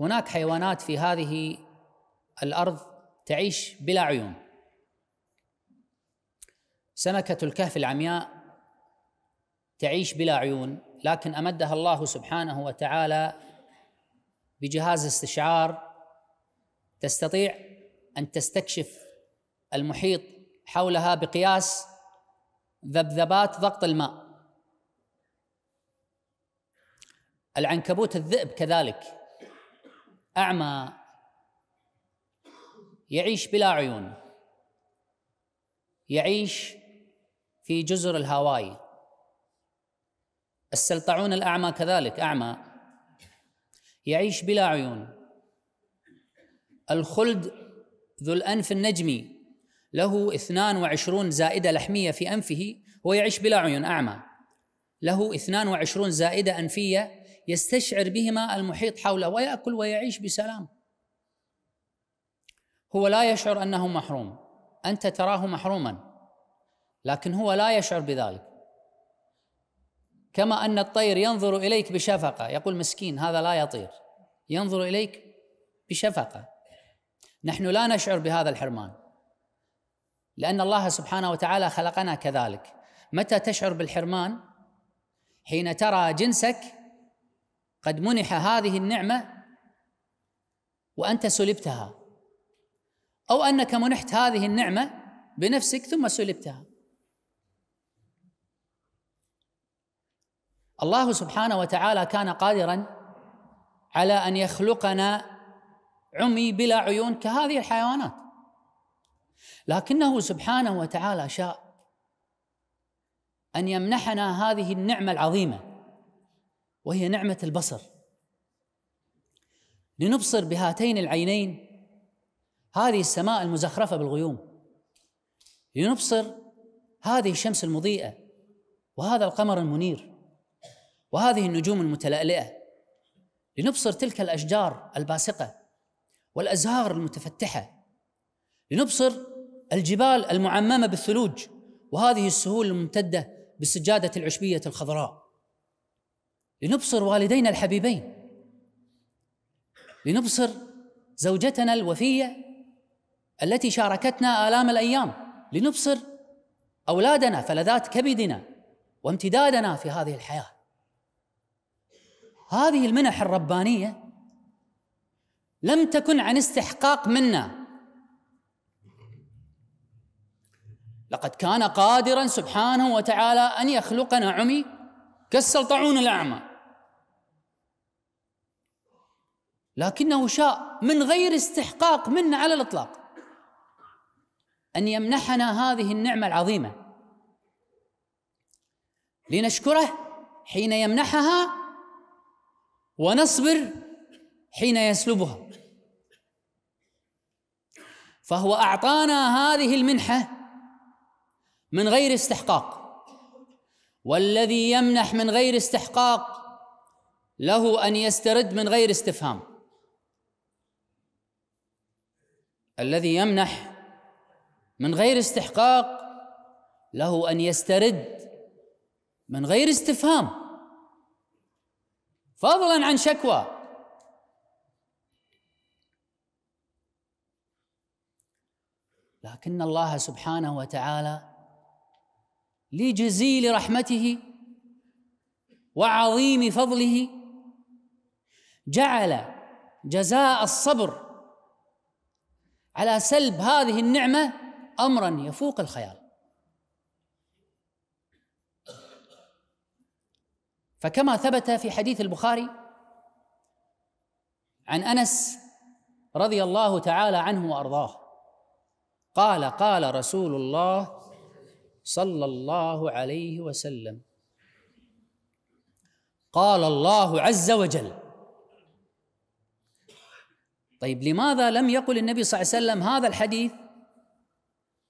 هناك حيوانات في هذه الارض تعيش بلا عيون سمكه الكهف العمياء تعيش بلا عيون لكن امدها الله سبحانه وتعالى بجهاز استشعار تستطيع ان تستكشف المحيط حولها بقياس ذبذبات ضغط الماء العنكبوت الذئب كذلك أعمى يعيش بلا عيون يعيش في جزر الهاواي السلطعون الأعمى كذلك أعمى يعيش بلا عيون الخلد ذو الأنف النجمي له 22 زائدة لحمية في أنفه هو يعيش بلا عيون أعمى له 22 زائدة أنفية يستشعر بهما المحيط حوله ويأكل ويعيش بسلام هو لا يشعر أنه محروم أنت تراه محروما لكن هو لا يشعر بذلك كما أن الطير ينظر إليك بشفقة يقول مسكين هذا لا يطير ينظر إليك بشفقة نحن لا نشعر بهذا الحرمان لأن الله سبحانه وتعالى خلقنا كذلك متى تشعر بالحرمان حين ترى جنسك قد منح هذه النعمه وانت سلبتها او انك منحت هذه النعمه بنفسك ثم سلبتها الله سبحانه وتعالى كان قادرا على ان يخلقنا عمي بلا عيون كهذه الحيوانات لكنه سبحانه وتعالى شاء ان يمنحنا هذه النعمه العظيمه وهي نعمه البصر لنبصر بهاتين العينين هذه السماء المزخرفه بالغيوم لنبصر هذه الشمس المضيئه وهذا القمر المنير وهذه النجوم المتلألئه لنبصر تلك الاشجار الباسقه والازهار المتفتحه لنبصر الجبال المعممه بالثلوج وهذه السهول الممتده بالسجادة العشبيه الخضراء لنبصر والدينا الحبيبين لنبصر زوجتنا الوفيه التي شاركتنا الام الايام لنبصر اولادنا فلذات كبدنا وامتدادنا في هذه الحياه هذه المنح الربانيه لم تكن عن استحقاق منا لقد كان قادرا سبحانه وتعالى ان يخلقنا عمي كالسلطعون طاعون الأعمى لكنه شاء من غير استحقاق منا على الإطلاق أن يمنحنا هذه النعمة العظيمة لنشكره حين يمنحها ونصبر حين يسلبها فهو أعطانا هذه المنحة من غير استحقاق والذي يمنح من غير استحقاق له ان يسترد من غير استفهام الذي يمنح من غير استحقاق له ان يسترد من غير استفهام فضلا عن شكوى لكن الله سبحانه وتعالى لجزيل رحمته وعظيم فضله جعل جزاء الصبر على سلب هذه النعمه امرا يفوق الخيال فكما ثبت في حديث البخاري عن انس رضي الله تعالى عنه وارضاه قال قال رسول الله صلى الله عليه وسلم قال الله عز وجل طيب لماذا لم يقل النبي صلى الله عليه وسلم هذا الحديث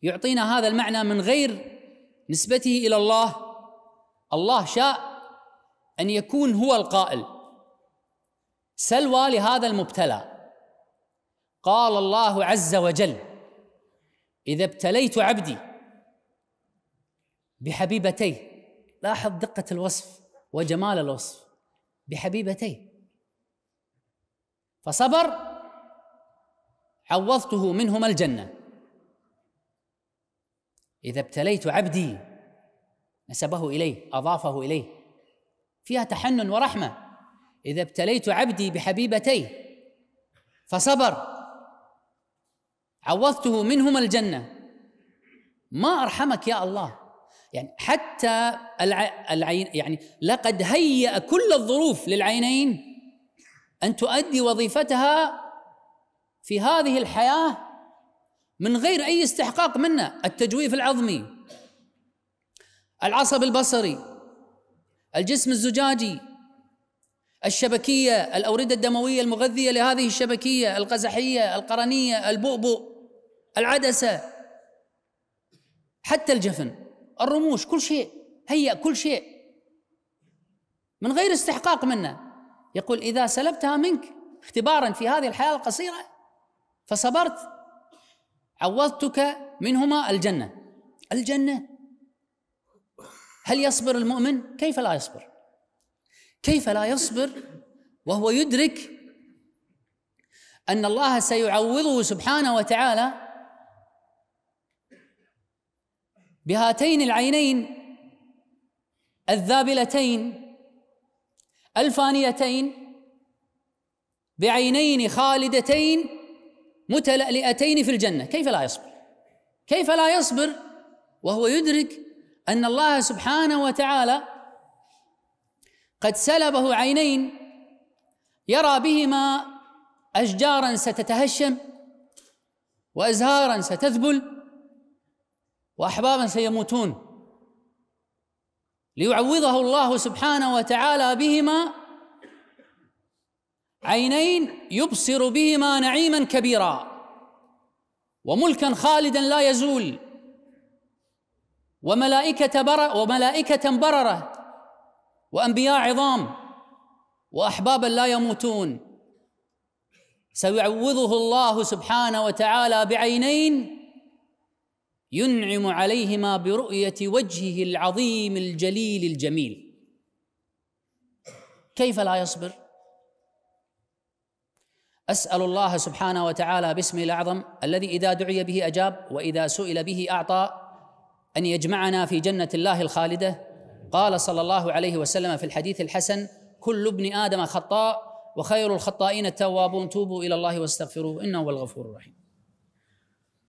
يعطينا هذا المعنى من غير نسبته الى الله الله شاء ان يكون هو القائل سلوى لهذا المبتلى قال الله عز وجل اذا ابتليت عبدي بحبيبتيه لاحظ دقة الوصف وجمال الوصف بحبيبتيه فصبر عوضته منهما الجنة إذا ابتليت عبدي نسبه إليه أضافه إليه فيها تحنن ورحمة إذا ابتليت عبدي بحبيبتيه فصبر عوضته منهما الجنة ما أرحمك يا الله يعني حتى العين يعني لقد هيأ كل الظروف للعينين أن تؤدي وظيفتها في هذه الحياة من غير أي استحقاق منا التجويف العظمي العصب البصري الجسم الزجاجي الشبكية الأوردة الدموية المغذية لهذه الشبكية القزحية القرنية البؤبؤ العدسة حتى الجفن الرموش كل شيء هيأ كل شيء من غير استحقاق منا يقول إذا سلبتها منك اختبارا في هذه الحياة القصيرة فصبرت عوضتك منهما الجنة الجنة هل يصبر المؤمن؟ كيف لا يصبر؟ كيف لا يصبر وهو يدرك أن الله سيعوضه سبحانه وتعالى بهاتين العينين الذابلتين الفانيتين بعينين خالدتين متلألئتين في الجنة كيف لا يصبر كيف لا يصبر وهو يدرك أن الله سبحانه وتعالى قد سلبه عينين يرى بهما أشجارا ستتهشم وأزهارا ستذبل واحبابا سيموتون ليعوضه الله سبحانه وتعالى بهما عينين يبصر بهما نعيما كبيرا وملكا خالدا لا يزول وملائكة بر وملائكة بررة وأنبياء عظام وأحبابا لا يموتون سيعوضه الله سبحانه وتعالى بعينين ينعم عليهما برؤيه وجهه العظيم الجليل الجميل كيف لا يصبر اسال الله سبحانه وتعالى باسمه الاعظم الذي اذا دعي به اجاب واذا سئل به اعطى ان يجمعنا في جنه الله الخالده قال صلى الله عليه وسلم في الحديث الحسن كل ابن ادم خطاء وخير الخطائين التوابون توبوا الى الله واستغفروه انه هو الغفور الرحيم